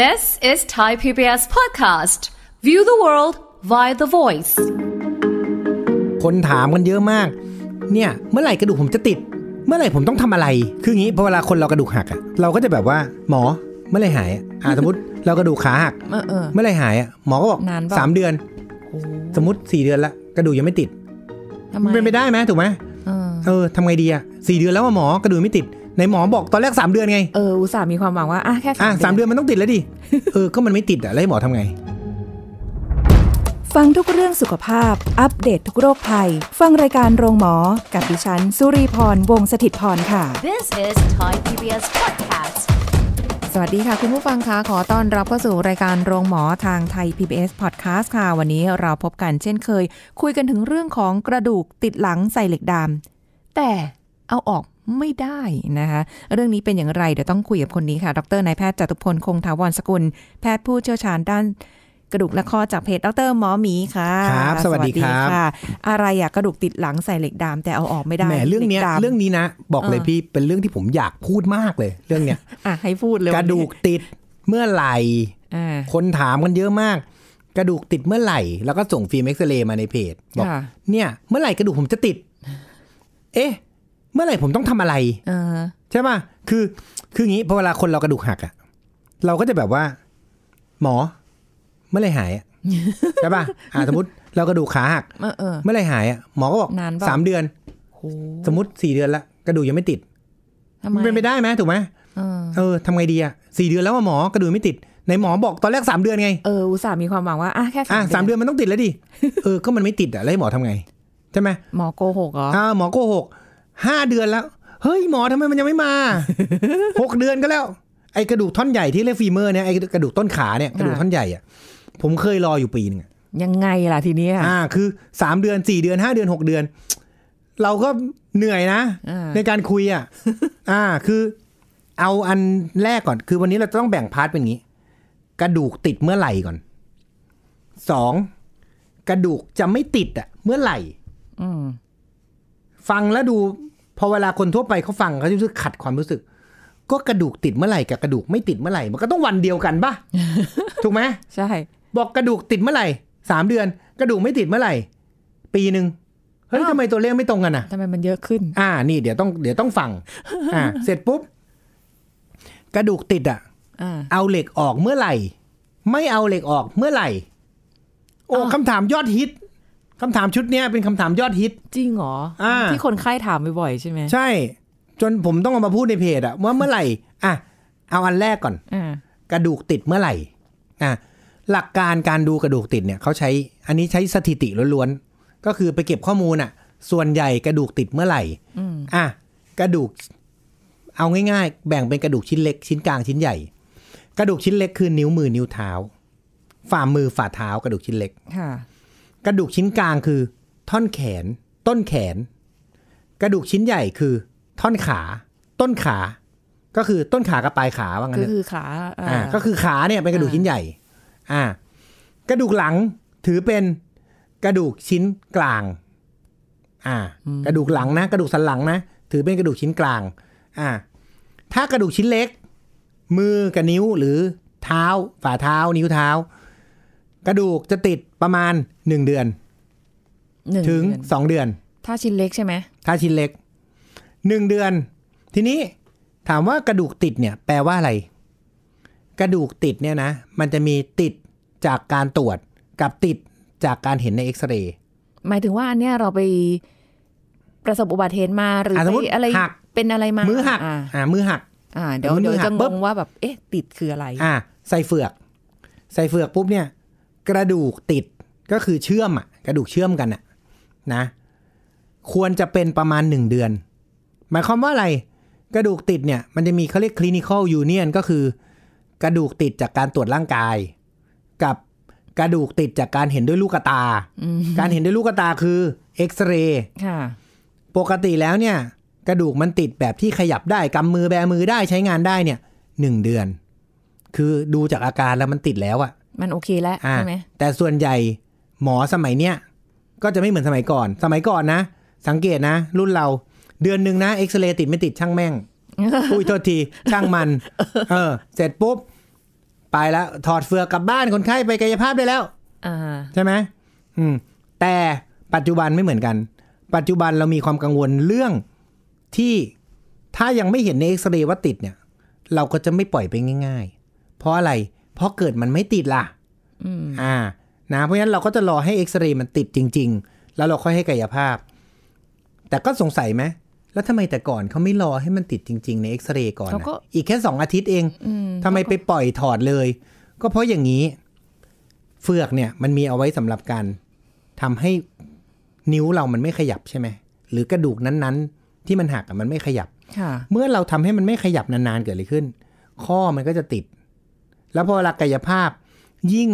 This is Thai PBS podcast. View the world via the voice. คนถามกันเยอะมาก เนี่ยเมื่อไหร่กระดูกผมจะติด เมื่อไหร่ผมต้องทำอะไร คืองี้ พอเวลาคนเรากระดูกหักอะเราก็จะแบบว่า หมอเมื่อไหร่หาย อ่าสมมติเรากระดูกขาหักเมื่อไหร่หายอะหมอก็บอกสามเดือน สมมติสี่เดือนละกระดูกยังไม่ติดเป็นไปได้ไหมถูกไหม เออทำไงดีอะสี่เดือนแล้วหมอกระดูกไม่ติดในหมอบอกตอนแรก 3 เดือนไง เอออุตส่าห์มีความหวังว่าอ่ะแค่สามเดือนมันต้องติดแล้วดิ เออก็มันไม่ติดอ่ะแล้วหมอทำไง ฟังทุกเรื่องสุขภาพ อัปเดตททุกโรคภัยฟังรายการโรงหมอ กับดิฉันสุรีพรวงศิตพรค่ะ This is Thai PBS podcast สวัสดีค่ะ คุณผู้ฟังคะขอต้อนรับเข้าสู่รายการโรงหมอทางไทย PBS Podcast ค่ะวันนี้เราพบกันเช่นเคย คุยกันถึงเรื่องของกระดูกติดหลังใส่เหล็กดามแต่เอาออกไม่ได้นะคะ เรื่องนี้เป็นอย่างไรเดี๋ยวต้องคุยกับคนนี้ค่ะ ดรนายแพทย์จตุพลคงถาวรสกุลแพทย์ผู้เชี่ยวชาญด้าน กระดูกและข้อจากเพจดรหมอหมีค่ะครับสวัสดีครับอะไรอยากระดูกติดหลังใส่เหล็กดาม แต่เอาออกไม่ได้ แหมเรื่องเนี้ยเรื่องนี้นะ บอกเลยพี่เป็นเรื่องที่ผมอยากพูดมากเลย เรื่องเนี้ย อ่ะให้พูดเลย กระดูกติดเมื่อไหร่คนถามกันเยอะมาก กระดูกติดเมื่อไหร่แล้วก็ส่งฟิล์มเอ็กซเรย์มาในเพจบอกเนี่ย เมื่อไหร่กระดูกผมจะติด เอ๊ะเมื่อไหร่ผมต้องทำอะไรใช่ป่ะ คือ คืองี้ พอเวลาคนเรากระดูกหักอ่ะเราก็จะแบบว่า หมอเมื่อไหร่หายใช่ป่ะอ่าสมมติเรากระดูกขาหักเมื่อไหร่หายอ่ะหมอก็บอกสามเดือนสมมติสี่เดือนละกระดูกยังไม่ติดมันเป็นไปได้ไหมถูกไหมเออทำไงดีอ่ะสี่เดือนแล้วว่าหมอกระดูกไม่ติดในหมอบอกตอนแรกสามเดือนไงเอออุตส่าห์มีความหวังว่าอ่ะแค่สามเดือนมันต้องติดแล้วดิเออ ก็มันไม่ติดอ่ะแล้วหมอทำไงใช่ไหมหมอโกหกเหรออ่าหมอโกหกห้าเดือนแล้ว เฮ้ยหมอทำไมมันยังไม่มาหกเดือนก็แล้วไอกระดูกท่อนใหญ่ที่เรียกฟีเมอร์เนี่ย ไอกระดูกต้นขาเนี่ยกระดูกท่อนใหญ่อ่ะผมเคยรออยู่ปีหนึ่งยังไงล่ะทีนี้ อ่าคือสามเดือนสี่เดือนห้าเดือนหกเดือน เราก็เหนื่อยนะ ในการคุยอ่ะ อ่า คือ เอาอันแรกก่อนคือวันนี้เราต้องแบ่งพาร์ทเป็นงี้ กระดูกติดเมื่อไหร่ก่อนสองกระดูกจะไม่ติดอ่ะ เมื่อไหร่อืมฟังแล้วดูพอเวลาคนทั่วไปเขาฟังเขาจะรู้สึกขัดความรู้สึก ก็กระดูกติดเมื่อไหร่กับกระดูกไม่ติดเมื่อไหร่มันก็ต้องวันเดียวกันปะถูกไหมใช่บอกกระดูกติดเมื่อไหร่สามเดือน กระดูกไม่ติดเมื่อไหร่ปีหนึ่งเฮ้ยทำไมตัวเลขไม่ตรงกันอ่ะทำไมมันเยอะขึ้น อ่า นี่เดี๋ยวต้องเดี๋ยวต้องฟังอ่าเสร็จปุ๊บ กระดูกติดอ่ะเอาเหล็กออกเมื่อไหร่ไม่เอาเหล็กออกเมื่อไหร่ โอ้คำถามยอดฮิตคำถามชุดนี้เป็นคำถามยอดฮิต จริงเหรออที่คนไข้ถามบ่อยๆใช่ไหมใช่ จนผมต้องเอามาพูดในเพจอะว่าเมื่อไหร่อ่ะเอาอันแรกก่อนอกระดูกติดเมื่อไหร่อ่ะหลักการการดูกระดูกติดเนี่ยเขาใช้อันนี้ใช้สถิติล้วนๆก็คือไปเก็บข้อมูลอะส่วนใหญ่กระดูกติดเมื่อไหร่อ่ะกระดูก เอาง่ายๆ แบ่งเป็นกระดูกชิ้นเล็ก ชิ้นกลางชิ้นใหญ่ กระดูกชิ้นเล็กคือนิ้วมือนิ้วเท้าฝ่ามือฝ่าเท้ากระดูกชิ้นเล็กกระดูกชิ้นกลางคือ ท่อนแขน ต้นแขน กระดูกชิ้นใหญ่คือท่อนขา ต้นขา ก็คือต้นขากับปลายขาว่างั้นก็คือขาอ่าก็คือขาเนี่ยเป็นกระดูกชิ้นใหญ่อ่ากระดูกหลังถือเป็นกระดูกชิ้นกลางอ่ากระดูกหลังนะกระดูกสันหลังนะ ถือเป็นกระดูกชิ้นกลางอ่าถ้ากระดูกชิ้นเล็ก มือกับนิ้วหรือเท้าฝ่าเท้านิ้วเท้า กระดูกจะติดประมาณหนึ่งเดือน ถึงสองเดือน ถ้าชิ้นเล็กใช่ไหมถ้าชิ้นเล็กหนึ่งเดือน ทีนี้ ถามว่ากระดูกติดเนี่ยแปลว่าอะไร กระดูกติดเนี่ยนะ มันจะมีติดจากการตรวจกับติดจากการเห็นในเอ็กซเรย์หมายถึงว่าอันเนี้ยเราไปประสบอุบัติเหตุมาหรืออไปอะไรเป็นอะไรมามือหักอ่ามือหักอ่าเดี๋ยวเดี๋ยวจะงงว่าแบบเอ๊ะ ติดคืออะไร อ่าใส่เฟือก ใส่เฟือกปุ๊บเนี่ย กระดูกติดก็คือเชื่อมอะกระดูกเชื่อมกันอะนะ ควรจะเป็นประมาณ1เดือน หมายความว่าอะไร กระดูกติดเนี่ยมันจะมีเขาเรียกคลินิคอลยูเนียนก็คือ กระดูกติดจากการตรวจร่างกาย กับกระดูกติดจากการเห็นด้วยลูกตา การเห็นด้วยลูกตาคือเอ็กซเรย์ปกติแล้วเนี่ย กระดูกมันติดแบบที่ขยับได้กำมือแบมือได้ใช้งานได้เนี่ยหนึ่งเดือน คือดูจากอาการแล้วมันติดแล้วอะมันโอเคแล้วใช่ไหมแต่ส่วนใหญ่หมอสมัยเนี้ย ก็จะไม่เหมือนสมัยก่อน สมัยก่อนนะ สังเกตนะ รุ่นเราเดือนหนึ่งนะเอ็กซเรย์ติดไม่ติดช่างแม่งอุ้ยโทษทีช่างมันเออ เสร็จปุ๊บไปแล้วถอดเฟือกกลับบ้านคนไข้ไปกายภาพได้แล้วใช่ไหมอืม แต่ปัจจุบันไม่เหมือนกัน ปัจจุบันเรามีความกังวลเรื่องที่ถ้ายังไม่เห็นในเอ็กซเรย์ว่าติดเนี่ย เราก็จะไม่ปล่อยไปง่าย ๆ เพราะอะไร เพราะเกิดมันไม่ติดล่ะอ่านะเพราะฉะนั้นเราก็จะรอให้เอ็กซเรย์มันติดจริง ๆ แล้วเราค่อยให้กายภาพ แต่ก็สงสัยไหม แล้วทำไมแต่ก่อนเขาไม่รอให้มันติดจริง ๆ ในเอ็กซเรย์ก่อนอีกแค่สองอาทิตย์เอง ทำไมไปปล่อยถอดเลย ก็เพราะอย่างนี้เฟือกเนี่ยมันมีเอาไว้สำหรับการทำให้นิ้วเรามันไม่ขยับใช่ไหม หรือกระดูกนั้นๆ ที่มันหักมันไม่ขยับเมื่อเราทำให้มันไม่ขยับนานๆเกิดอะไรขึ้น ข้อมันก็จะติด แล้วพอรักกายภาพยิ่ง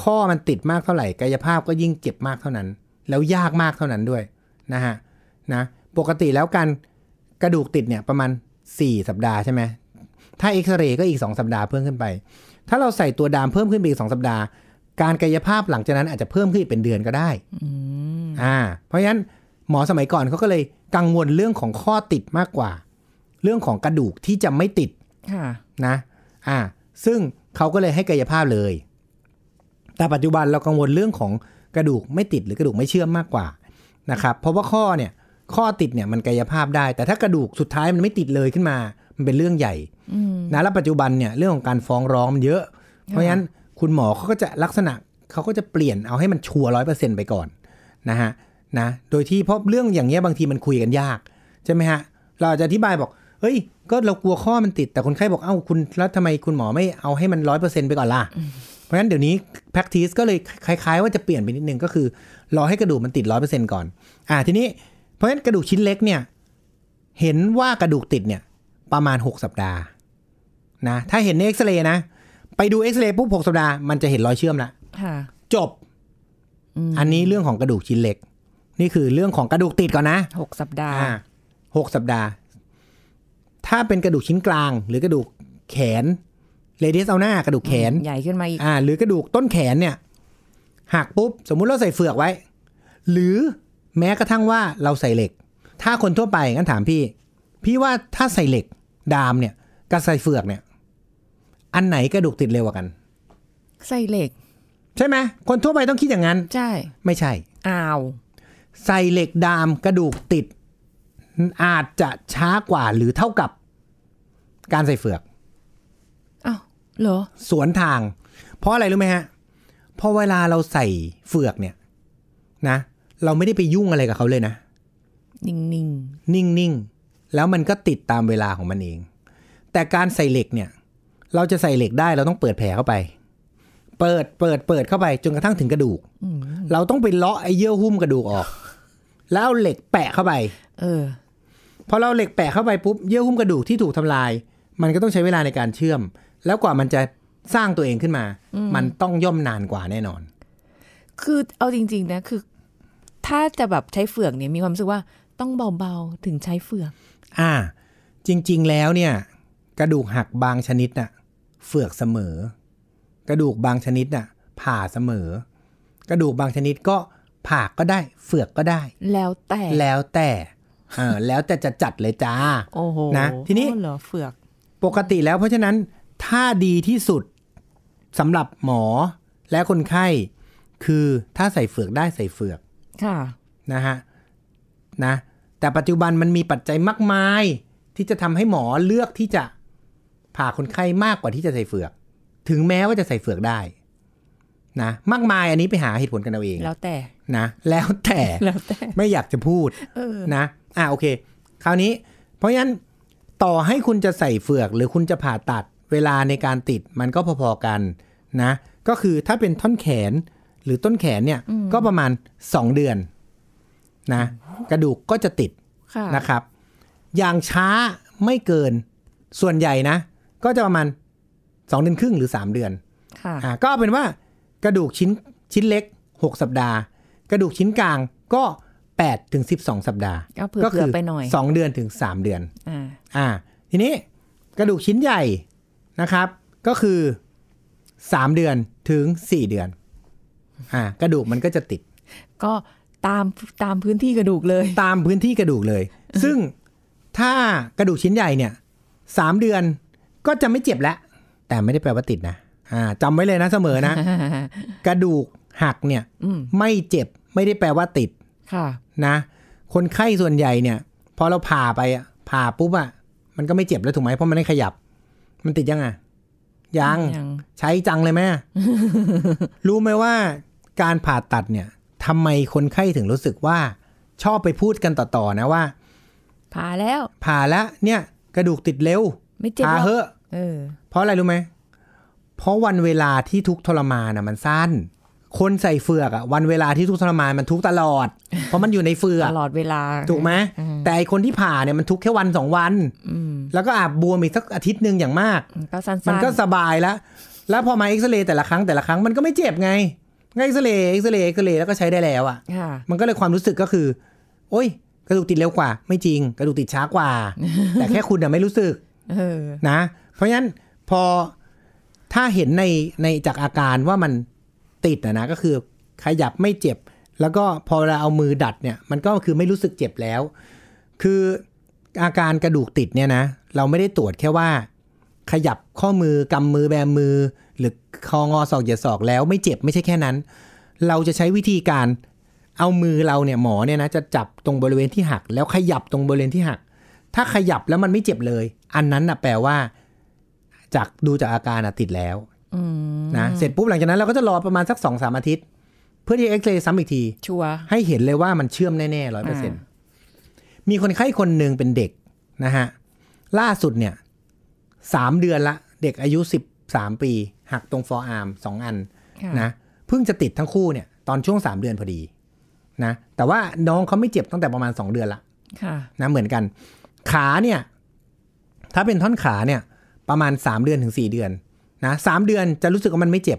ข้อมันติดมากเท่าไหร่ กายภาพก็ยิ่งเจ็บมากเท่านั้น แล้วยากมากเท่านั้นด้วยนะฮะนะ ปกติแล้วการกระดูกติดเนี่ย ประมาณ 4 สัปดาห์ใช่ไหม ถ้าเอ็กซเรย์ก็อีก2สัปดาห์เพิ่มขึ้นไป ถ้าเราใส่ตัวดามเพิ่มขึ้นไปอีก2สัปดาห์ การกายภาพหลังจากนั้นอาจจะเพิ่มขึ้นเป็นเดือนก็ได้อ่า เพราะฉะนั้น หมอสมัยก่อนเขาก็เลยกังวลเรื่องของข้อติดมากกว่า เรื่องของกระดูกที่จะไม่ติดนะ อ่า ซึ่งเขาก็เลยให้กายภาพเลยแต่ปัจจุบันเรากังวลเรื่องของกระดูกไม่ติดหรือกระดูกไม่เชื่อมมากกว่านะครับเพราะว่าข้อเนี่ยข้อติดเนี่ยมันกายภาพได้ แต่ถ้ากระดูกสุดท้ายมันไม่ติดเลยขึ้นมามันเป็นเรื่องใหญ่นะแล้วปัจจุบันเนี่ยเรื่องของการฟ้องร้องมันเยอะ เพราะฉะนั้นคุณหมอเขาก็จะลักษณะเขาก็จะเปลี่ยนเอาให้มันชัวร้อยเปอร์เซ็นต์ไปก่อนนะฮะนะโดยที่เพราะเรื่องอย่างเงี้ยบางทีมันคุยกันยากใช่ไหมฮะเราจะอธิบายบอกเฮ้ยก็เรากลัวข้อมันติดแต่คนไข้บอกเอ้าคุณแล้วทำไมคุณหมอไม่เอาให้มันร้อยเปอร์เซ็นต์ไปก่อนล่ะราะฉะนั้นเดี๋ยวนี้ practice ก็เลยคล้าย ๆ ว่าจะเปลี่ยนไปนิดนึงก็คือ รอให้กระดูกมันติดร้อยเปอร์เซ็นต์ก่อน อ่าทีนี้เพราะฉะนั้นกระดูกชิ้นเล็กเนี่ย เห็นว่ากระดูกติดเนี่ย ประมาณ 6 สัปดาห์ นะถ้าเห็นในเอ็กซเรย์นะ ไปดูเอ็กซเรย์ปุ๊บหกสัปดาห์มันจะเห็นรอยเชื่อมละจบ อันนี้เรื่องของกระดูกชิ้นเล็ก นี่คือเรื่องของกระดูกติดก่อนนะหกสัปดาห์หกสัปดาห์ ถ้าเป็นกระดูกชิ้นกลาง หรือกระดูกแขนเลดี้เอาหน้ากระดูกแขนใหญ่ขึ้นมาอีกอ่าหรือ กระดูกต้นแขนเนี่ยหักปุ๊บสมมุติเราใส่เฟือกไว้ หรือแม้กระทั่งว่าเราใส่เหล็ก ถ้าคนทั่วไปงั้นถามพี่ พี่ว่าถ้าใส่เหล็กดามเนี่ยกับใส่เฟือกเนี่ย อันไหนกระดูกติดเร็วกว่ากัน ใส่เหล็ก ใช่ไหมคนทั่วไปต้องคิดอย่างนั้น ใช่ไม่ใช่อ้าว ใส่เหล็กดามกระดูกติด อาจจะช้ากว่าหรือเท่ากับการใส่เฟือกหรอสวนทาง เพราะอะไรรู้ไหมฮะ เพราะเวลาเราใส่เฟือกเนี่ย นะ เราไม่ได้ไปยุ่งอะไรกับเขาเลยนะ นิ่งนิ่งนิ่งนิ่งแล้วมันก็ติดตามเวลาของมันเอง แต่การใส่เหล็กเนี่ย เราจะใส่เหล็กได้ เราต้องเปิดแผลเข้าไป เปิด เปิด เปิดเข้าไปจนกระทั่งถึงกระดูกเราต้องไปเลาะไอเยื่อหุ้มกระดูกออก แล้วเหล็กแปะเข้าไป เออพอเราเหล็กแปะเข้าไปปุ๊บ เยื่อหุ้มกระดูกที่ถูกทำลาย มันก็ต้องใช้เวลาในการเชื่อมแล้วกว่ามันจะสร้างตัวเองขึ้นมา มันต้องย่อมนานกว่าแน่นอน คือเอาจริง ๆ นะ คือ ถ้าจะแบบใช้เฟืองเนี่ย มีความรู้สึกว่าต้องเบาๆ ถึงใช้เฟืองอ่า จริง ๆแล้วเนี่ย กระดูกหักบางชนิดน่ะเฟือกเสมอ กระดูกบางชนิดน่ะ ผ่าเสมอ กระดูกบางชนิดก็ผ่าก็ได้เฟือกก็ได้ แล้วแต่แล้วแต่เออแล้วแต่จะจัดเลยจ้า โอ้โหนะทีนี้เหรอเฟือก ปกติแล้วเพราะฉะนั้นถ้าดีที่สุดสำหรับหมอและคนไข้ คือถ้าใส่เฟือกได้ใส่เฟือกค่ะนะฮะนะแต่ปัจจุบันมันมีปัจจัยมากมาย ที่จะทำให้หมอเลือกที่จะ ผ่าคนไข้มากกว่าที่จะใส่เฟือก ถึงแม้ว่าจะใส่เฟือกได้นะมากมายอันนี้ไปหาเหตุผลกันเอาเองแล้วแต่นะแล้วแต่แล้วแต่ไม่อยากจะพูดนะอ่าโอเค คราวนี้ เพราะงั้น ต่อให้คุณจะใส่เฟือก หรือคุณจะผ่าตัดเวลาในการติดมันก็พอๆกัน นะ ก็คือถ้าเป็นท่อนแขนหรือต้นแขนเนี่ย ก็ประมาณ 2 เดือนนะกระดูกก็จะติดนะครับอย่างช้าไม่เกินส่วนใหญ่นะ ก็จะประมาณ 2 เดือนครึ่งหรือ 3 เดือนก็เป็นว่ากระดูกชิ้นชิ้นเล็ก 6 สัปดาห์ กระดูกชิ้นกลางก็8ถึง12 สัปดาห์ก็คือไปหน่อย2 เดือนถึง 3 เดือนอ่าทีนี้กระดูกชิ้นใหญ่นะครับ ก็คือ 3 เดือนถึง 4 เดือนอ่ากระดูกมันก็จะติด ก็ตามตามพื้นที่กระดูกเลย ตามพื้นที่กระดูกเลย ซึ่งถ้ากระดูกชิ้นใหญ่เนี่ยสามเดือนก็จะไม่เจ็บแล้ว แต่ไม่ได้แปลว่าติดนะอ่าจำไว้เลยนะเสมอนะกระดูกหักเนี่ยไม่เจ็บไม่ได้แปลว่าติด ค่ะนะ คนไข้ส่วนใหญ่เนี่ยพอเราผ่าไปอ่ะผ่าปุ๊บอ่ะมันก็ไม่เจ็บแล้วถูกไหมเพราะมันไม่ขยับมันติดยังอ่ะ ยัง ใช้จังเลยแม่รู้ไหมว่าการผ่าตัดเนี่ยทำไมคนไข้ถึงรู้สึกว่า ชอบไปพูดกันต่อ ๆ นะว่า ผ่าแล้ว ผ่าแล้ว เนี่ย กระดูกติดเร็วไม่เจ็บผ่าเหอะเพราะอะไรรู้ไหม เพราะวันเวลาที่ทุกทรมานนะมันสั้นคนใส่เฟือกอะวันเวลาที่ทุกทรมานมันทุกตลอด เพราะมันอยู่ในเฟือก ตลอดเวลา ถูกไหมแต่คนที่ผ่าเนี่ย มันทุกแค่วันสองวันแล้วก็อาบบวมอีกสักอาทิตย์หนึ่งอย่างมาก มันก็สบายแล้ว แล้วพอมาเอ็กซเรย์แต่ละครั้งแต่ละครั้ง มันก็ไม่เจ็บไงเอ็กซเรย์เอ็กซเรย์เอ็กซเรย์แล้วก็ใช้ได้แล้วอะมันก็เลยความรู้สึกก็คือ โอ้ยกระดูกติดเร็วกว่า ไม่จริงกระดูกติดช้ากว่าแต่แค่คุณอะไม่รู้สึกนะ เพราะงั้นพอถ้าเห็นในในจากอาการว่ามันติดนะนะก็คือขยับไม่เจ็บ แล้วก็พอเราเอามือดัดเนี่ยมันก็คือไม่รู้สึกเจ็บแล้ว คืออาการกระดูกติดเนี่ยนะเราไม่ได้ตรวจแค่ว่า ขยับข้อมือกำมือแบมือ หรือคองอศอกเหยียดศอกแล้วไม่เจ็บไม่ใช่แค่นั้น เราจะใช้วิธีการเอามือเราเนี่ยหมอเนี่ยนะจะจับตรงบริเวณที่หัก แล้วขยับตรงบริเวณที่หัก ถ้าขยับแล้วมันไม่เจ็บเลย อันนั้นนะแปลว่า จากดูจากอาการนะติดแล้วนะเสร็จปุ๊บ หลังจากนั้นเราก็จะรอประมาณสักสองสามอาทิตย์ เพื่อที่เอ็กซเรย์ซ้ำอีกทีชัวให้เห็นเลยว่ามันเชื่อมแน่ๆร้อยเปอร์เซ็นมีคนไข้คนหนึ่งเป็นเด็กนะฮะล่าสุดเนี่ยสามเดือนละ เด็กอายุสิบสามปี หักตรงฟอร์อาร์มสองอันนะเพิ่งจะติดทั้งคู่เนี่ยตอนช่วงสามเดือนพอดี นะ แต่ว่าน้องเขาไม่เจ็บตั้งแต่ประมาณสองเดือนละนะเหมือนกันขาเนี่ย ถ้าเป็นท่อนขาเนี่ย ประมาณสามเดือนถึงสี่เดือนนะสเดือนจะรู้สึกว่ามันไม่เจ็บ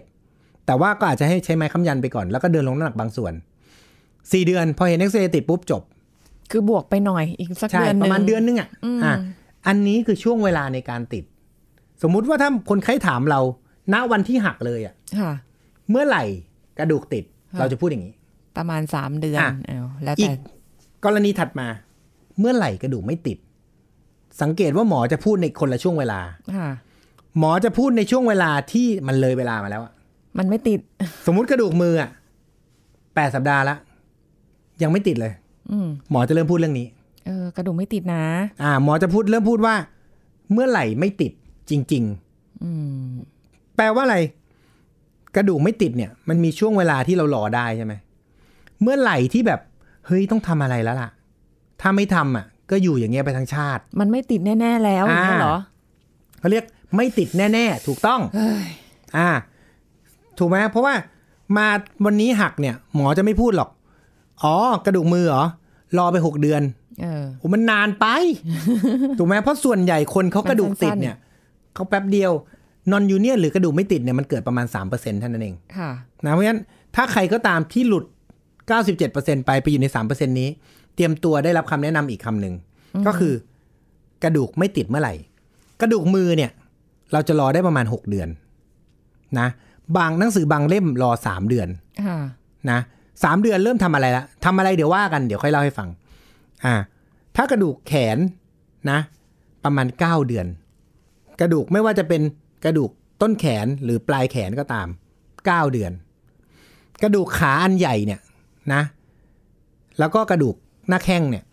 แต่ว่าก็อาจจะให้ใช้ไม้ค้ำยันไปก่อน แล้วก็เดินลงน้ำหนักบางส่วนสี่เดือน พอเห็นเอ็กซเรย์ติดปุ๊บจบ คือบวกไปหน่อยอีกสักเดือนประมาณเดือนนึงอ่ะอ่ะอันนี้คือช่วงเวลาในการติด สมมุติว่าถ้าคนไข้ถามเราณวันที่หักเลยอ่ะเมื่อไหร่กระดูกติดเราจะพูดอย่างนี้ ประมาณสามเดือนอแล้วแต่กรณีถัดมา เมื่อไหร่กระดูกไม่ติด สังเกตว่าหมอจะพูดในคนละช่วงเวลาหมอจะพูดในช่วงเวลาที่มันเลยเวลามาแล้วอะมันไม่ติด สมมุติกระดูกมืออ่ะแปดสัปดาห์ละยังไม่ติดเลย อืหมอจะเริ่มพูดเรื่องนี้ เออ กระดูกไม่ติดนะ อ่า หมอจะพูด เริ่มพูดว่า เมื่อไหร่ไม่ติดจริงอืๆแปลว่าอะไร กระดูกไม่ติดเนี่ยมันมีช่วงเวลาที่เรารอได้ใช่ไหม เมื่อไหร่ที่แบบ เฮ้ยต้องทำอะไรแล้วล่ะถ้าไม่ทำอ่ะ ก็อยู่อย่างเงี้ยไปทั้งชาติ มันไม่ติดแน่ ๆแล้วอย่างเงี้ยเหรอเขาเรียกไม่ติดแน่ ๆ ถูกต้องอ่า ถูกไหม เพราะว่า มาวันนี้หักเนี่ย หมอจะไม่พูดหรอก อ๋อกระดูกมือเหรอ รอไปหกเดือนเออมันนานไป ถูกไหม เพราะส่วนใหญ่คนเขากระดูกติดเนี่ย เขาแป๊บเดียวนอนยูเนียหรือกระดูกไม่ติดเนี่ยมันเกิดประมาณมเปอร์เซ็นต์ท่านั้นเอง ค่ะ นะ เพราะฉะนั้น ถ้าใครก็ตามที่หลุดเเเเก้าสิบจ็ดปอร์ซ็นไปไปอยู่ในสามเเปอร์ซ็นี้ เตรียมตัวได้รับคำแนะนำอีกคำหนึ่งก็คือ กระดูกไม่ติดเมื่อไหร่ กระดูกมือเนี่ยเราจะรอได้ประมาณหกเดือน นะบางหนังสือบางเล่มรอสามเดือนนะสามเดือนเริ่มทำอะไรละทำอะไรเดี๋ยวว่ากันเดี๋ยวค่อยเล่าให้ฟัง อ่า ถ้ากระดูกแขนนะ ประมาณเก้าเดือน กระดูกไม่ว่าจะเป็นกระดูกต้นแขนหรือปลายแขนก็ตามเก้าเดือน กระดูกขาอันใหญ่เนี่ย นะ แล้วก็กระดูกหน้าแข้งเนี่ย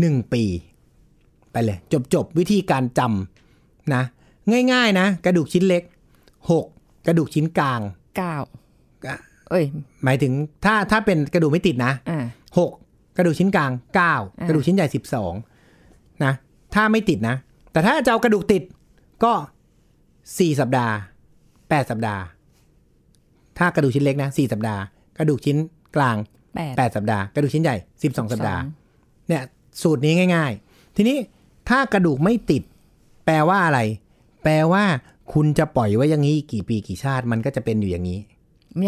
หนึ่งปี ไปเลย จบจบวิธีการจำนะง่ายๆนะกระดูกชิ้นเล็กหกกระดูกชิ้นกลางเก้าเอ้ยหมายถึงถ้าถ้าเป็นกระดูกไม่ติดนะหกกระดูกชิ้นกลางเก้ากระดูกชิ้นใหญ่สสิบองนะ ถ้าไม่ติดนะ แต่ถ้าจะเอากระดูกติดก็สี่สัปดาห์แปดสัปดาห์ ถ้ากระดูกชิ้นเล็กนะสี่สัปดาห์ กระดูกชิ้นกลางแปดสัปดาห์ กระดูกชิ้นใหญ่สสิบองสัปดาห์ เนี่ย สูตรนี้ง่าย ๆ ทีนี้ถ้ากระดูกไม่ติด แปลว่าอะไรแปลว่าคุณจะปล่อยไว้อย่างนี้กี่ปีกี่ชาติมันก็จะเป็นอยู่อย่างนี้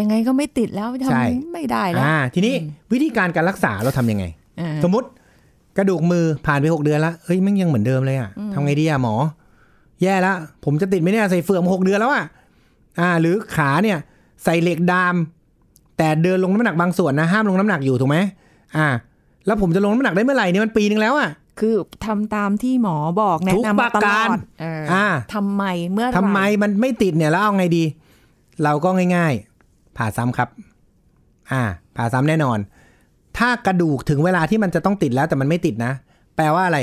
ยังไงก็ไม่ติดแล้วทำไม่ได้แล้วทีนี้วิธีการการรักษาเราทํำยังไง สมมติกระดูกมือผ่านไปหกเดือนแล้วเฮ้ยมันยังเหมือนเดิมเลยอ่ะทำไงดีอ่ะหมอ แย่แล้วผมจะติดไหมเนี่ยใส่เฟื่องหกเดือนแล้วอ่ะอ่า หรือขาเนี่ย ใส่เหล็กดาม แต่เดินลงน้ำหนักบางส่วนนะ ห้ามลงน้ำหนักอยู่ถูกไหมอ่า แล้วผมจะลงน้ำหนักได้เมื่อไหร่เนี่ยมันปีนึงแล้วอ่ะคือทำตามที่หมอบอกแนะนำาตลอดทำไมเมื่อทำไมมันไม่ติดเนี่ย แล้วเอาไงดี เราก็ง่ายๆ ผ่าซ้ำครับ อ่า ผ่าซ้ำแน่นอน ถ้ากระดูกถึงเวลาที่มันจะต้องติดแล้ว แต่มันไม่ติดนะ แปลว่าอะไร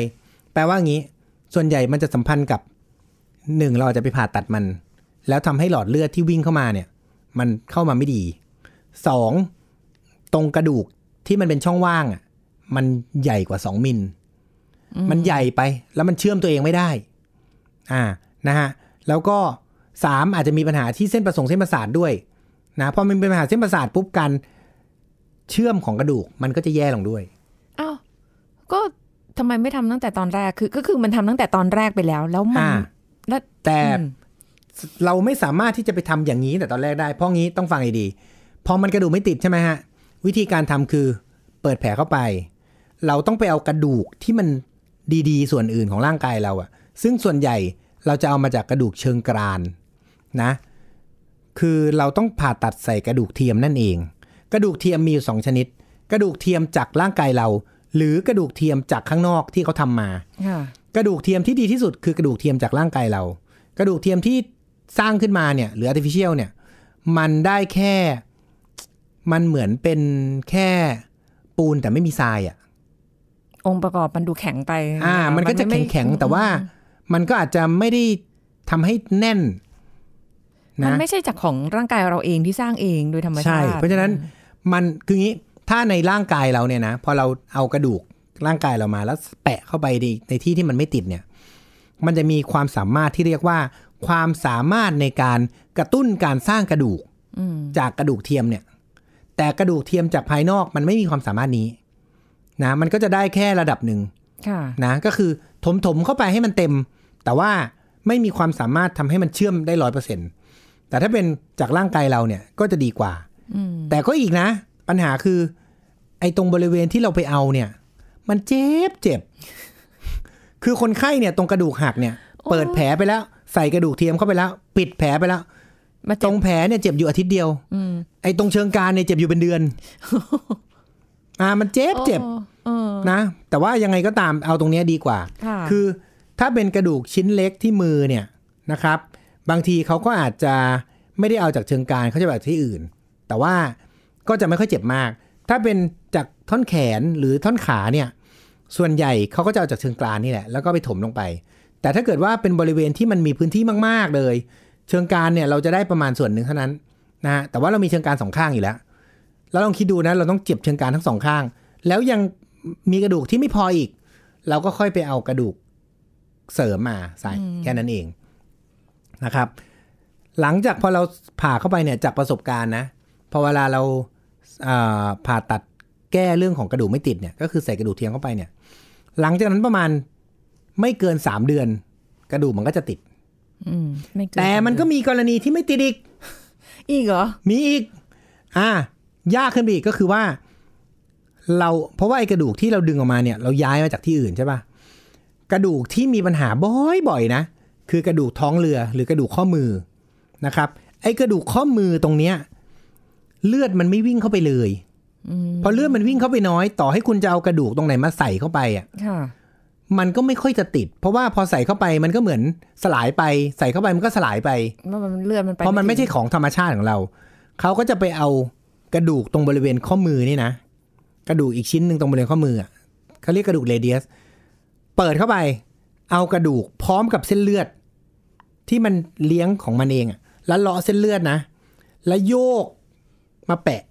แปลว่างี้ ส่วนใหญ่มันจะสัมพันธ์กับหนึ่งเราจะไปผ่าตัดมัน แล้วทำให้หลอดเลือดที่วิ่งเข้ามาเนี่ย มันเข้ามาไม่ดีสองตรงกระดูกที่มันเป็นช่องว่างอ่ะ มันใหญ่กว่าสองมิลมันใหญ่ไปแล้วมันเชื่อมตัวเองไม่ได้ อ่านะฮะ แล้วก็สามอาจจะมีปัญหาที่เส้นประสงค์เส้นประสาทด้วย นะพอมันเป็นปัญหาเส้นประสาทปุ๊บกัน เชื่อมของกระดูก มันก็จะแย่ลงด้วยอ้าวก็ทำไมไม่ทำตั้งแต่ตอนแรกคือ ก็คือมันทำตั้งแต่ตอนแรกไปแล้ว แล้วมันแล้วแต่เราไม่สามารถที่จะไปทำอย่างนี้แต่ตอนแรกได้ เพราะงี้ต้องฟังให้ดีพอมันกระดูกไม่ติดใช่ไหมฮะวิธีการทำคือเปิดแผลเข้าไป เราต้องไปเอากระดูกที่มันดีๆส่วนอื่นของร่างกายเราอะซึ่งส่วนใหญ่เราจะเอามาจากกระดูกเชิงกราน นะ คือเราต้องผ่าตัดใส่กระดูกเทียมนั่นเอง กระดูกเทียมมีอยู่สองชนิด กระดูกเทียมจากร่างกายเรา หรือกระดูกเทียมจากข้างนอกที่เขาทำมา กระดูกเทียมที่ดีที่สุดคือกระดูกเทียมจากร่างกายเรา กระดูกเทียมที่สร้างขึ้นมาเนี่ยหรือ artificial เนี่ยมันได้แค่ มันเหมือนเป็นแค่ปูนแต่ไม่มีทรายอะ่ะองค์ประกอบมันดูแข็งไป อ่ามันก็จะแข็งแข็งแต่ว่ามันก็อาจจะไม่ได้ทำให้แน่นนะมันไม่ใช่จากของร่างกายเราเองที่สร้างเองโดยธรรมชาติเพราะฉะนั้นมันคืองี้ถ้าในร่างกายเราเนี่ยนะพอเราเอากระดูกร่างกายเรามาแล้วแปะเข้าไปในในที่ที่มันไม่ติดเนี่ย มันจะมีความสามารถที่เรียกว่า ความสามารถในการกระตุ้นการสร้างกระดูกจากกระดูกเทียมเนี่ย แต่กระดูกเทียมจากภายนอกมันไม่มีความสามารถนี้นะมันก็จะได้แค่ระดับหนึ่งนะก็คือถมถมเข้าไปให้มันเต็ม แต่ว่าไม่มีความสามารถทำให้มันเชื่อมได้ร้อยเปอร์เซ็นตแต่ถ้าเป็นจากร่างกายเราเนี่ยก็จะดีกว่าแต่ก็อีกนะ ปัญหาคือ ไอ้ตรงบริเวณที่เราไปเอาเนี่ย มันเจ็บเจ็บคือคนไข้เนี่ยตรงกระดูกหักเนี่ย เปิดแผลไปแล้ว ใส่กระดูกเทียมเข้าไปแล้ว ปิดแผลไปแล้วตรงแผลเนี่ย เจ็บอยู่อาทิตย์เดียวอไอ้ตรงเชิงการเนี่ยเจ็บอยู่เป็นเดือนอ่ามันเจ็บเจ็บนะ แต่ว่ายังไงก็ตามเอาตรงนี้ดีกว่า คือถ้าเป็นกระดูกชิ้นเล็กที่มือเนี่ยนะครับ บางทีเขาก็อาจจะไม่ได้เอาจากเชิงการเขาจะแบบที่อื่น แต่ว่าก็จะไม่ค่อยเจ็บมาก ถ้าเป็นจากท่อนแขนหรือท่อนขาเนี่ยส่วนใหญ่เขาก็จะเอาจากเชิงกรานนี่แหละแล้วก็ไปถมลงไป แต่ถ้าเกิดว่าเป็นบริเวณที่มันมีพื้นที่มากๆเลยเชิงการเนี่ยเราจะได้ประมาณส่วนหนึ่งเท่านั้นนะฮะแต่ว่าเรามีเชิงการสองข้างอยู่แล้วแล้วลองคิดดูนะ เราต้องเจ็บเชิงการทั้งสองข้าง แล้วยังมีกระดูกที่ไม่พออีก เราก็ค่อยไปเอากระดูกเสริมมาใส่แค่นั้นเองนะครับ หลังจากพอเราผ่าเข้าไปเนี่ยจากประสบการณ์นะ พอเวลาเราผ่าตัดแก้เรื่องของกระดูกไม่ติดเนี่ย ก็คือใส่กระดูกเทียมเข้าไปเนี่ย หลังจากนั้นประมาณไม่เกินสามเดือน กระดูกมันก็จะติดแต่มันก็มีกรณีที่ไม่ติดอีกอีกเหรอมีอีกอ่ายากขึ้นไปอีกก็คือว่า เราเพราะว่าไอ้กระดูกที่เราดึงออกมาเนี่ย เราย้ายมาจากที่อื่นใช่ปะกระดูกที่มีปัญหาบ่อยๆนะ คือกระดูกท้องเรือ หรือกระดูกข้อมือนะครับ ไอ้กระดูกข้อมือตรงเนี้ย เลือดมันไม่วิ่งเข้าไปเลยพอเลือดมันวิ่งเข้าไปน้อย ต่อให้คุณจะเอากระดูกตรงไหนมาใส่เข้าไปอ่ะมันก็ไม่ค่อยจะติด เพราะว่าพอใส่เข้าไปมันก็เหมือนสลายไป ใส่เข้าไปมันก็สลายไปเพราะมันไม่ใช่ของธรรมชาติของเราเขาก็จะไปเอากระดูกตรงบริเวณข้อมือนี่นะกระดูกอีกชิ้นหนึ่งตรงบริเวณข้อมือเขาเรียกกระดูกเรเดียสเปิดเข้าไป เอากระดูกพร้อมกับเส้นเลือด ที่มันเลี้ยงของมันเองแล้วเลาะเส้นเลือดนะ แล้วโยกมาแปะ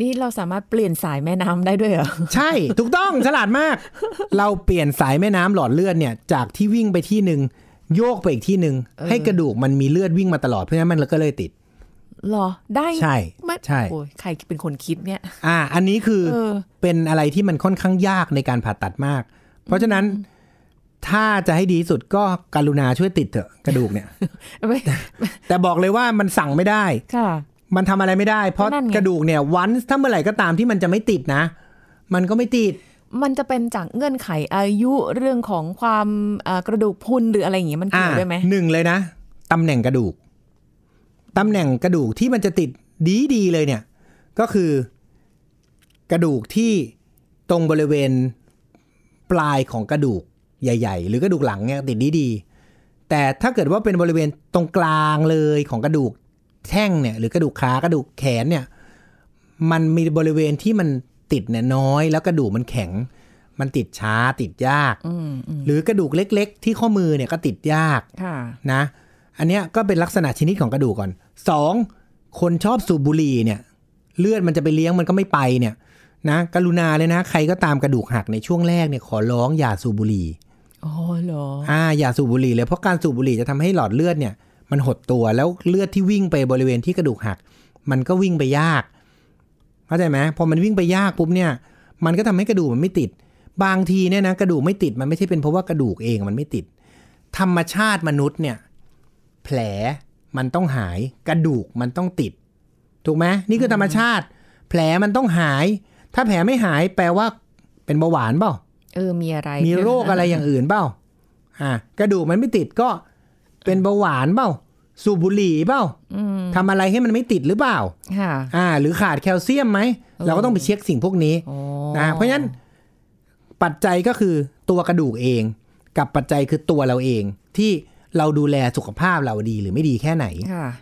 นี่เราสามารถเปลี่ยนสายแม่น้ำได้ด้วยเหรอ ใช่ถูกต้องฉลาดมาก เราเปลี่ยนสายแม่น้ำหลอดเลือดเนี่ย จากที่วิ่งไปที่หนึ่งโยกไปอีกที่หนึ่งให้กระดูกมันมีเลือดวิ่งมาตลอดเพราะฉะนั้นมันก็เลยติดหรอได้ใช่ใช่ใครเป็นคนคิดเนี่ยอ่า อันนี้คือเออเป็นอะไรที่มันค่อนข้างยากในการผ่าตัดมาก เพราะฉะนั้นถ้าจะให้ดีสุดก็กรุณาช่วยติดเถอะกระดูกเนี่ยแต่บอกเลยว่ามันสั่งไม่ได้ค่ะมันทำอะไรไม่ได้เพราะกระดูกเนี่ยวันถ้าเมื่อไหร่ก็ตามที่มันจะไม่ติดนะ มันก็ไม่ติด มันจะเป็นจากเงื่อนไขอายุเรื่องของความกระดูกพุนหรืออะไรอย่างงี้มันเกี่ยวด้วยไหมหนึ่งเลยนะตำแหน่งกระดูกตำแหน่งกระดูกที่มันจะติดดีดีเลยเนี่ย ก็คือ กระดูกที่ตรงบริเวณปลายของกระดูกใหญ่ๆ หรือกระดูกหลังเนี่ยติดดีดีแต่ถ้าเกิดว่าเป็นบริเวณตรงกลางเลยของกระดูก แท่งเนี่ย หรือกระดูกขากระดูกแขนเนี่ย มันมีบริเวณที่มันติดเนี่ยน้อย แล้วกระดูกมันแข็ง มันติดช้าติดยากหรือกระดูกเล็กๆที่ข้อมือเนี่ยก็ติดยากนะ อันเนี้ยก็เป็นลักษณะชนิดของกระดูกก่อนสอง คนชอบสูบบุหรี่เนี่ย เลือดมันจะไปเลี้ยงมันก็ไม่ไปเนี่ย นะกรุณาเลยนะใครก็ตามกระดูกหักในช่วงแรกเนี่ยขอร้องอย่าสูบบุหรี่อ๋อเหรออ่าอย่าสูบบุหรี่เลยเพราะการสูบบุหรี่จะทำให้หลอดเลือดเนี่ย มันหดตัวแล้วเลือดที่วิ่งไปบริเวณที่กระดูกหัก มันก็วิ่งไปยากเข้าใจไหมพอมันวิ่งไปยากปุ๊บเนี่ย มันก็ทำให้กระดูกมันไม่ติด บางทีเนี่ยนะกระดูกไม่ติดมันไม่ใช่เป็นเพราะว่ากระดูกเองมันไม่ติด ธรรมชาติมนุษย์เนี่ย แผลมันต้องหายกระดูกมันต้องติด ถูกไหมนี่คือธรรมชาติ แผลมันต้องหาย ถ้าแผลไม่หายแปลว่าเป็นเบาหวานเปล่าเออมีอะไร มีโรคอะไรอย่างอื่นเปล่าอ่ากระดูกมันไม่ติดก็เป็นเบาหวานเปล่าสูบบุหรี่เปล่าทำอะไรให้มันไม่ติดหรือเปล่าอ่า หรือขาดแคลเซียมไหมเราก็ต้องไปเช็คสิ่งพวกนี้นะเพราะฉะนั้น ปัจจัยก็คือตัวกระดูกเอง กับปัจจัยคือตัวเราเองที่เราดูแลสุขภาพเราดีหรือไม่ดีแค่ไหน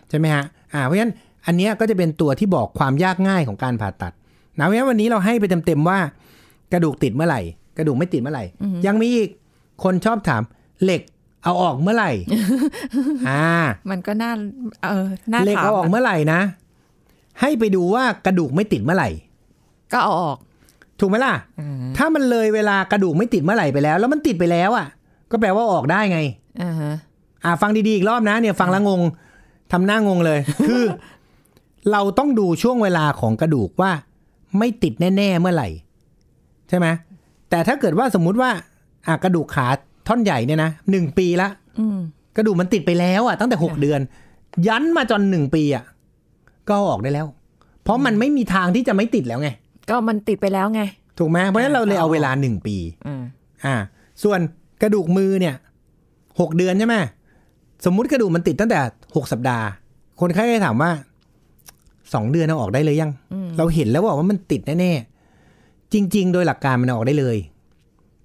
ใช่ไหมฮะอ่า เพราะฉะนั้นอันนี้ก็จะเป็นตัวที่บอกความยากง่ายของการผ่าตัด นะเพราะฉะนั้นวันนี้เราให้ไปเต็มๆว่า กระดูกติดเมื่อไหร่กระดูกไม่ติดเมื่อไหร่ ยังมีอีกคนชอบถามเหล็กเอาออกเมื่อไหร่ อ่า มันก็น่าเออน่าเหล็กเอาออกเมื่อไหร่นะ ให้ไปดูว่ากระดูกไม่ติดเมื่อไหร่ก็เอาออกถูกไหมล่ะ ถ้ามันเลยเวลากระดูกไม่ติดเมื่อไหร่ไปแล้ว แล้วมันติดไปแล้วอ่ะ ก็แปลว่าออกได้ไงอ่าอ่าฟังดีๆอีกรอบนะเนี่ย ฟังแล้วงงทำหน้างงเลย คือเราต้องดูช่วงเวลาของกระดูกว่า ไม่ติดแน่ๆเมื่อไหร่ใช่ไหมแต่ถ้าเกิดว่าสมมุติว่า อ่ากระดูกขาท่อนใหญ่เนี่ยนะหนึ่งปีละกระดูกมันติดไปแล้วอ่ะ ตั้งแต่หกเดือนยันมาจนหนึ่งปีอ่ะ ก็ออกได้แล้ว เพราะมันไม่มีทางที่จะไม่ติดแล้วไงก็มันติดไปแล้วไง ถูกไหมเพราะฉะนั้นเราเลยเอาเวลาหนึ่งปีอ่าส่วนกระดูกมือเนี่ยหกเดือนใช่ไหมสมมุติกระดูกมันติดตั้งแต่หกสัปดาห์ คนไข้ก็ถามว่าสองเดือนเอาออกได้เลยยังเราเห็นแล้วบอกว่ามันติดแน่ ๆ จริง ๆ โดยหลักการมันอออกได้เลย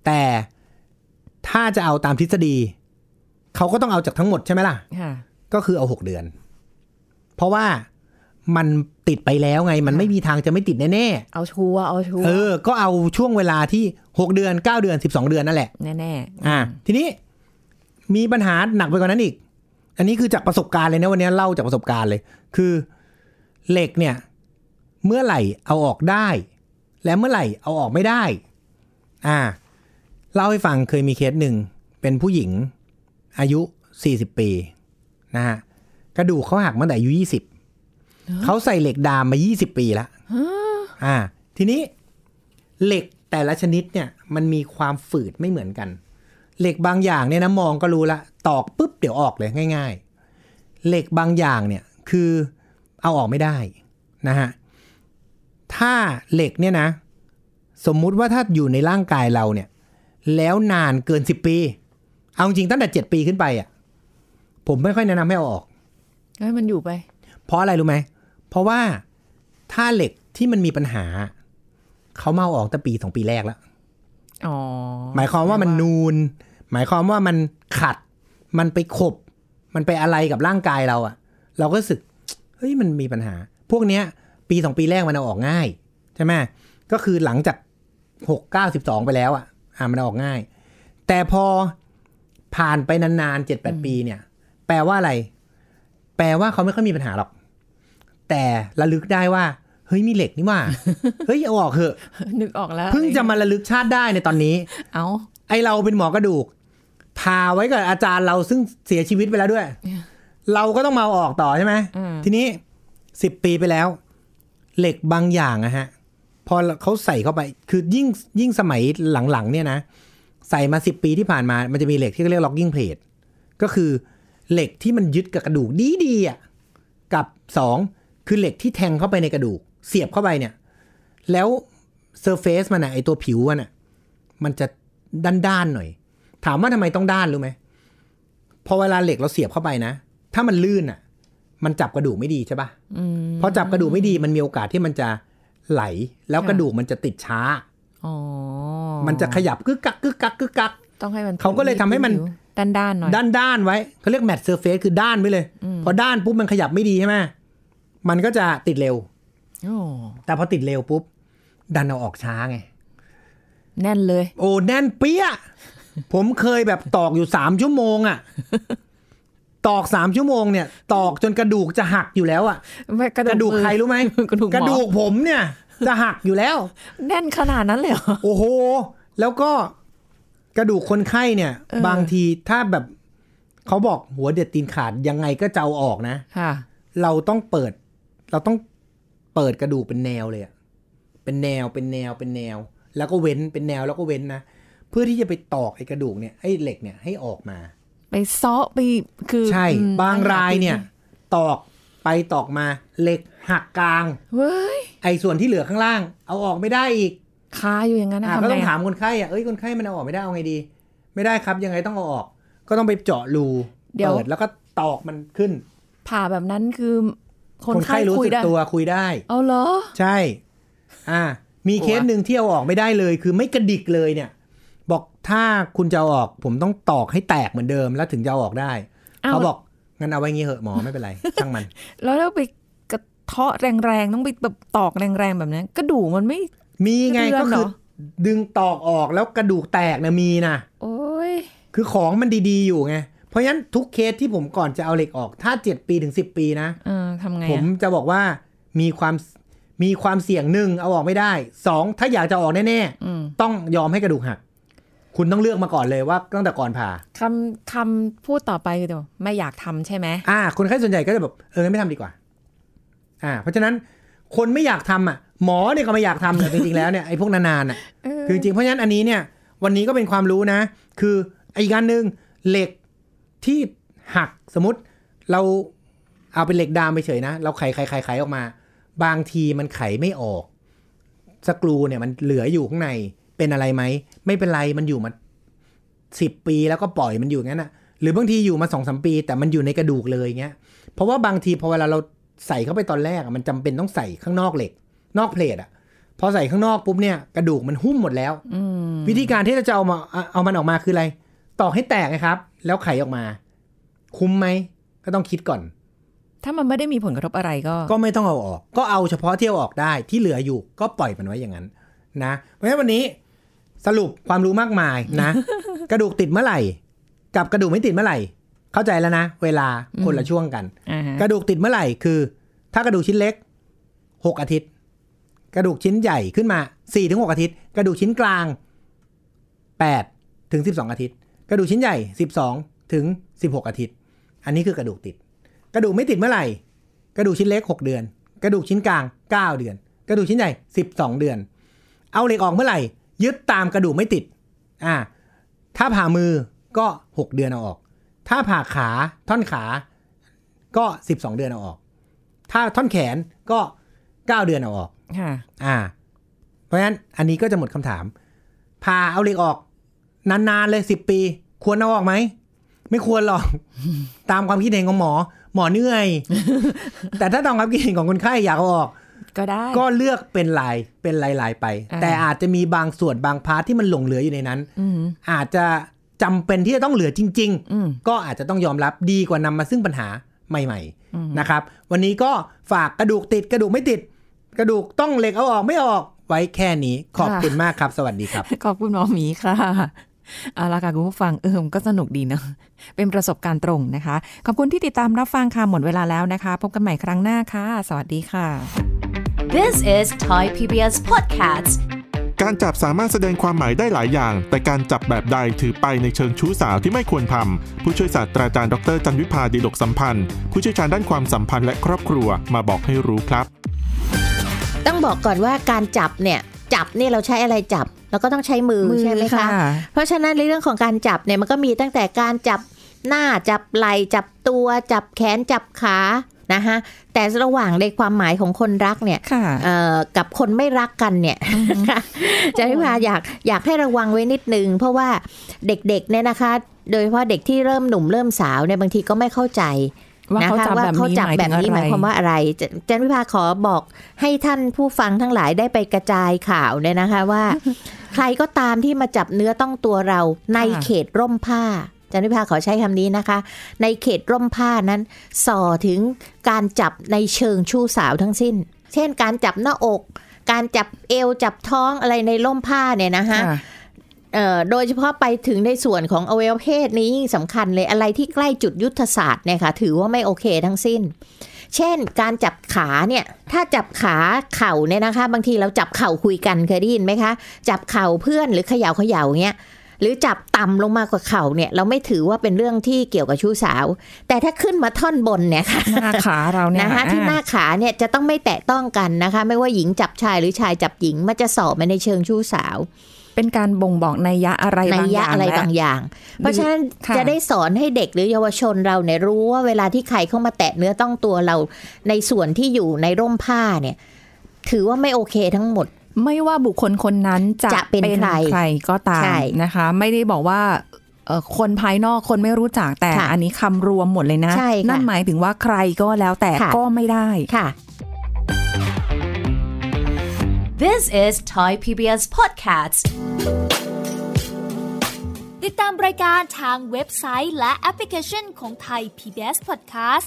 แต่ถ้าจะเอาตามทฤษฎีเขาก็ต้องเอาจากทั้งหมดใช่ไหมล่ะ ก็คือเอาหกเดือน เพราะว่ามันติดไปแล้วไง มันไม่มีทางจะไม่ติดแน่ๆเอาชัวเอาชัวเออ ก็เอาช่วงเวลาที่หกเดือนเก้าเดือนสิบสองเดือนนั่นแหละแน่ๆอ่าทีนี้มีปัญหาหนักไปกว่านั้นอีกอันนี้คือจากประสบการณ์เลยนะวันนี้เล่าจากประสบการณ์เลย คือ เหล็กเนี่ย เมื่อไหร่เอาออกได้ และเมื่อไหร่เอาออกไม่ได้ อ่าเล่าให้ฟังเคยมีเคสหนึ่งเป็นผู้หญิง อายุ40ปีนะฮะกระดูกเขาหักมาแต่อายุ20เขาใส่เหล็กดามมา20ปีแล้วอ่า ทีนี้ เหล็กแต่ละชนิดเนี่ย มันมีความฝืดไม่เหมือนกันเหล็กบางอย่างเนี่ยนะ มองก็รู้ละ ตอกปุ๊บ เดี๋ยวออกเลยง่าย ๆ เหล็กบางอย่างเนี่ย คือเอาออกไม่ได้นะฮะ ถ้าเหล็กเนี่ยนะ สมมุติว่าถ้าอยู่ในร่างกายเราเนี่ย แล้วนานเกินสิบปี เอาจริงตั้งแต่เจ็ดปีขึ้นไปอ่ะ ผมไม่ค่อยแนะนำให้เอาออกให้มันอยู่ไป เพราะอะไรรู้ไหมเพราะว่าถ้าเหล็กที่มันมีปัญหาเขาเมาออกตั้งปีสองปีแรกแล้วออ๋หมายความว่ามันนูนหมายความว่ามันขัด มันไปขบ มันไปอะไรกับร่างกายเราอะเราก็รู้สึก เฮ้ยมันมีปัญหา พวกเนี้ย ปีสองปีแรกมันเอาออกง่าย ใช่ไหมก็คือหลังจากหกเก้าสิบสองไปแล้วอะอ่ามันออกง่าย แต่พอผ่านไปนานๆเจ็ดแปดปีเนี่ย แปลว่าอะไร แปลว่าเขาไม่ค่อยมีปัญหาหรอก แต่ระลึกได้ว่า เฮ้ยมีเหล็กนี่ว่า เฮ้ยเอาออกเถอะ นึกออกแล้ว เพิ่งจะมาระลึกชาติได้ในตอนนี้ เอา ไอเราเป็นหมอกระดูกพาไว้กับอาจารย์เราซึ่งเสียชีวิตไปแล้วด้วย เราก็ต้องมาออกต่อใช่ไหมทีนี้สิบปีไปแล้ว เหล็กบางอย่างอะฮะ พอเขาใส่เข้าไป คือยิ่งยิ่งสมัยหลังๆ เนี่ยนะ ใส่มาสิบปีที่ผ่านมามันจะมีเหล็กที่เรียกล็อกกิ้งเพลทก็คือเหล็กที่มันยึดกับกระดูกดีดีอ่ะ กับสองคือเหล็กที่แทงเข้าไปในกระดูก เสียบเข้าไปเนี่ย แล้วเซอร์เฟซมันอะไอตัวผิวมันอะมันจะด้านๆหน่อยถามว่าทำไมต้องด้านรู้ไหมพอเวลาเหล็กเราเสียบเข้าไปนะ ถ้ามันลื่นอ่ะ มันจับกระดูกไม่ดีใช่ปะ่ะพอจับกระดูกไม่ดีมันมีโอกาสที่มันจะไหลแล้วกระดูกมันจะติดช้าอมันจะขยับกึกกักกึกกักกึกกัก ต้องให้มัน เขาก็เลยทำให้มันด้านด้านหน่อยด้านด้านไว้ เขาเรียกแมทเซอร์เฟสคือด้านไวเลย พอด้านปุ๊บมันขยับไม่ดีใช่ไหมมันก็จะติดเร็วแต่พอติดเร็วปุ๊บดันเอาออกช้าไง แน่นเลย โอ้แน่นเปี้ยผมเคยแบบตอกอยู่สามชั่วโมงอ่ะ ตอกสามชั่วโมงเนี่ย ตอกจนกระดูกจะหักอยู่แล้วอ่ะกระดูกใครรู้ไหมกระดูกกระดูกผมเนี่ยจะหักอยู่แล้ว แน่นขนาดนั้นเลยเหรอโอ้โห แล้วก็กระดูกคนไข้เนี่ย บางทีถ้าแบบเขาบอกหัวเด็ดตีนขาดยังไงก็จะเอาออกนะค่ะเราต้องเปิด เราต้องเปิดกระดูกเป็นแนวเลยอะเป็นแนวเป็นแนวเป็นแนว แล้วก็เว้นเป็นแนวแล้วก็เว้นนะพื่อที่จะไปตอกไอ้กระดูกเนี่ยไอ้เหล็กเนี่ยให้ออกมา ไปซาะไปคือใช่บางรายเนี่ย ตอกไปตอกมา เหล็กหักกลางเว้ย ไอ้ส่วนที่เหลือข้างล่าง เอาออกไม่ได้อีกคาอยู่อย่างนั้นนะก็ต้องถามคนไข้อ่ะเอ้ยคนไข้มันเอาออกไม่ได้เอาไงดี ไม่ได้ครับยังไงต้องเอาออกก็ต้องไปเจาะรูเปิดแล้วก็ตอกมันขึ้นผ่าแบบนั้นคือคนไข้รู้สึกตัวคุยได้เอาเหรอใช่อ่ามีเคสหนึ่งที่เอาออกไม่ได้เลยคือไม่กระดิกเลยเนี่ยถ้าคุณจะอออกผมต้องตอกให้แตกเหมือนเดิมแล้วถึงจะอออกได้ เขาบอกงั้นเอาไว้งี้เหอะ หมอไม่เป็นไรช่างมัน แล้วเราไปกระเทาะแรงๆต้องไปแบบตอกแรงๆแบบนี้กระดูกมันไม่ มีไงก็คือดึงตอกออกแล้วกระดูกแตกนะมีนะโอ้ยคือของมันดีๆอยู่ไงเพราะฉะนั้นทุกเคสที่ผมก่อนจะเอาเหล็กออกถ้าเจ็ดปีถึงสิบปีนะออทำไงผมจะบอกว่ามีความมีความเสี่ยงหนึ่งเอาออกไม่ได้สองถ้าอยากจะออกแน่ๆต้องยอมให้กระดูกหักคุณต้องเลือกมาก่อนเลยว่าตั้งแต่ก่อนผ่าคำคำพูดต่อไปคือเดี๋ยวไม่อยากทำใช่ไหมอ่าคนไข้ส่วนใหญ่ก็จะแบบเออไม่ทำดีกว่าอ่า เพราะฉะนั้นคนไม่อยากทำอ่ะหมอเนี่ยก็ไม่อยากทำแต่จริงๆแล้วเนี่ยไอ้พวกนานๆอ่ะคือจริงเพราะฉะนั้นอันนี้เนี่ยวันนี้ก็เป็นความรู้นะ คืออีกการหนึ่งเหล็กที่หักสมมติเราเอาเป็นเหล็กดามไปเฉยนะเราไขไขไขไขออกมา บางทีมันไขไม่ออกสกรูเนี่ยมันเหลืออยู่ข้างในเป็นอะไรไหมไม่เป็นไร มันอยู่มาสิบปีแล้วก็ปล่อยมันอยู่งั้นอะหรือบางทีอยู่มาสองสมปี แต่มันอยู่ในกระดูกเลยเงี้ย เพราะว่าบางทีพอเวลาเราใส่เข้าไปตอนแรก มันจำเป็นต้องใส่ข้างนอกเหล็ก นอกเพลทอะพอใส่ข้างนอกปุ๊บเนี่ยกระดูกมันหุ้มหมดแล้ววิธีการที่เราจะเอามา เอามันออกมาคืออะไรตอกให้แตกนะครับ แล้วไขออกมา คุ้มไหมก็ต้องคิดก่อน ถ้ามันไม่ได้มีผลกระทบอะไรก็ ก็ไม่ต้องเอาออก ก็เอาเฉพาะที่เอาออกได้ ที่เหลืออยู่ก็ปล่อยมันไว้อย่างนั้น นะ เพราะฉะนั้นวันนี้สรุปความรู้มากมายนะ กระดูกติดเมื่อไหร่ กับกระดูกไม่ติดเมื่อไหร่ เข้าใจแล้วนะ เวลาคนละช่วงกัน กระดูกติดเมื่อไหร่คือ ถ้ากระดูกชิ้นเล็กหกอาทิตย์ กระดูกชิ้นใหญ่ขึ้นมาสี่ถึงหกอาทิตย์ กระดูกชิ้นกลางแปดถึงสิบสองอาทิตย์ กระดูกชิ้นใหญ่สิบสองถึงสิบหกอาทิตย์อันนี้คือกระดูกติด กระดูกไม่ติดเมื่อไหร่ กระดูกชิ้นเล็กหกเดือน กระดูกชิ้นกลางเก้าเดือน กระดูกชิ้นใหญ่สิบสองเดือน เอาเหล็กออกเมื่อไหร่ยึดตามกระดูกไม่ติด อ่า ถ้าผ่ามือก็6เดือนเอาออก ถ้าผ่าขาท่อนขา ก็12 เดือนเอาออก ถ้าท่อนแขนก็9เดือนเอาออกค่ะอ่า เพราะฉะนั้นอันนี้ก็จะหมดคำถาม ผ่าเอาเหล็กออกนานๆเลย10 ปี ควรเอาออกไหมไม่ควรหรอก ตามความคิดเห็นของหมอ หมอเหนื่อย แต่ถ้าตองความคิดเห็นของคนไข้อยากเอาออกก็ได้ก็เลือกเป็นลาย เป็นลายลายไป แต่อาจจะมีบางส่วนบางพาร์ทที่มันหลงเหลืออยู่ในนั้น อาจจะจำเป็นที่จะต้องเหลือจริงๆ ก็อาจจะต้องยอมรับดีกว่านำมาซึ่งปัญหาใหม่ๆ นะครับ วันนี้ก็ฝากกระดูกติดกระดูกไม่ติด กระดูกต้องเหล็กเอาออกไม่ออก ไว้แค่นี้ขอบคุณมากครับ สวัสดีครับ ขอบคุณหมอหมีค่ะเอาละค่ะคุณผู้ฟังเอิมก็สนุกดีเนาะเป็นประสบการณ์ตรงนะคะ ขอบคุณที่ติดตามรับฟังค่ะหมดเวลาแล้วนะคะ พบกันใหม่ครั้งหน้าค่ะ สวัสดีค่ะ This is Thai PBS Podcast การจับสามารถแสดงความหมายได้หลายอย่าง แต่การจับแบบใดถือไปในเชิงชู้สาวที่ไม่ควรทำผู้ช่วยศาสตราจารย์ดรจันวิพาดีดกสัมพันธ์ ผู้ช่วยชาญด้านความสัมพันธ์และครอบครัวมาบอกให้รู้ครับ ต้องบอกก่อนว่าการจับเนี่ยจับเนี่ยเราใช้อะไรจับ เราก็ต้องใช้มือใช่ไหมคะ เพราะฉะนั้นในเรื่องของการจับเนี่ยมันก็มีตั้งแต่การจับหน้าจับไหล่จับตัว จับแขนจับขานะคะแต่ระหว่างในความหมายของคนรักเนี่ยกับคนไม่รักกันเนี่ยจะพิพาอยากอยากให้ระวังไว้นิดนึงเพราะว่าเด็กๆเนี่ยนะคะ โดยเฉพาะเด็กที่เริ่มหนุ่มเริ่มสาวเนี่ยบางทีก็ไม่เข้าใจนะคะว่าเขาจับแบบนี้ หมายความว่าอะไรจันพิพาขอบอกให้ท่านผู้ฟังทั้งหลายได้ไปกระจายข่าวเนี่ยนะคะ ว่าใครก็ตามที่มาจับเนื้อต้องตัวเราในเขตร่มผ้าจันพิพาขอใช้คำนี้นะคะ ในเขตร่มผ้านั้นส่อถึงการจับในเชิงชู้สาวทั้งสิ้น เช่นการจับหน้าอก การจับเอวจับท้องอะไรในร่มผ้าเนี่ยนะคะโดยเฉพาะไปถึงในส่วนของอวัยวะเพศนี้ยิ่งสำคัญเลยอะไรที่ใกล้จุดยุทธศาสตร์เนี่ยค่ะถือว่าไม่โอเคทั้งสิ้น เช่นการจับขาเนี่ยถ้าจับขาเข่าเนี่ยนะคะ บางทีเราจับเข่าคุยกันเคยได้ยินไหมคะ จับเข่าเพื่อนหรือเขย่าเขย่าเงี้ยหรือจับต่ำลงมากว่าเข่าเนี่ยเราไม่ถือว่าเป็นเรื่องที่เกี่ยวกับชู้สาว แต่ถ้าขึ้นมาท่อนบนเนี่ยค่ะหน้าขาเราเนี่ยนะคะที่หน้าขาเนี่ยจะต้องไม่แตะต้องกันนะคะ ไม่ว่าหญิงจับชายหรือชายจับหญิงมันจะสอบมาในเชิงชู้สาว เป็นการบ่งบอกในยะอะไรบางอย่างอะไรบางอย่าง เพราะฉะนั้นจะได้สอนให้เด็กหรือเยาวชนเราเนี่ยรู้ว่าเวลาที่ใครเข้ามาแตะเนื้อต้องตัวเราในส่วนที่อยู่ในร่มผ้าเนี่ยถือว่าไม่โอเคทั้งหมดไม่ว่าบุคคลคนนั้นจะจะเป็นใครใครก็ตามนะคะ ไม่ได้บอกว่าคนภายนอกคนไม่รู้จักแต่อันนี้คำรวมหมดเลยนะ นั่นหมายถึงว่าใครก็แล้วแต่ก็ไม่ได้ค่ะ This is Thai PBS Podcast ติดตามรายการทางเว็บไซต์และแอปพลิเคชันของ Thai PBS Podcast